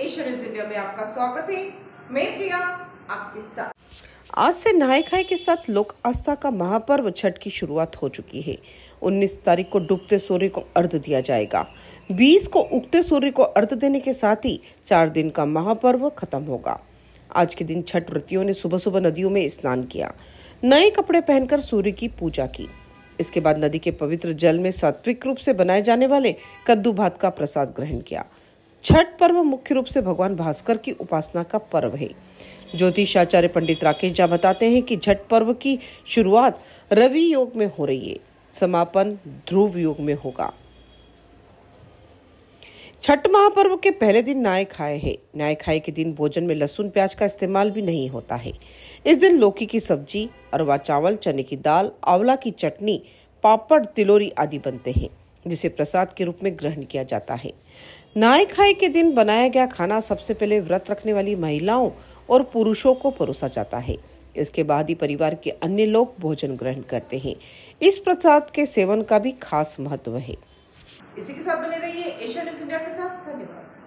news India में आपका स्वागत है मैं प्रिया आपके साथ आज से नहाय खाए के साथ लोक आस्था का महापर्व छठ की शुरुआत हो चुकी है 19 तारीख को डूबते सूर्य को अर्ध दिया जाएगा 20 को उगते सूर्य को अर्ध देने के साथ ही चार दिन का महापर्व खत्म होगा आज के दिन छठ व्रतियों ने सुबह सुबह नदियों में स्नान किया नए कपड़े पहनकर सूर्य की पूजा की इसके बाद नदी के पवित्र जल में सात्विक रूप से बनाए जाने वाले कद्दू भात का प्रसाद ग्रहण किया छठ पर्व मुख्य रूप से भगवान भास्कर की उपासना का पर्व है ज्योतिषाचार्य पंडित राकेश झा बताते हैं कि छठ पर्व की शुरुआत रवि योग में हो रही है समापन ध्रुव योग में होगा छठ महापर्व के पहले दिन नाय खाए है नाय खाए के दिन भोजन में लहसुन प्याज का इस्तेमाल भी नहीं होता है इस दिन लौकी की सब्जी अरवा चावल चने की दाल आंवला की चटनी पापड़ तिलोरी आदि बनते हैं जिसे प्रसाद के रूप में ग्रहण किया जाता है नाय खाए के दिन बनाया गया खाना सबसे पहले व्रत रखने वाली महिलाओं और पुरुषों को परोसा जाता है इसके बाद ही परिवार के अन्य लोग भोजन ग्रहण करते हैं इस प्रसाद के सेवन का भी खास महत्व है इसी के साथ बने रहिए एशिया न्यूज इंडिया के साथ धन्यवाद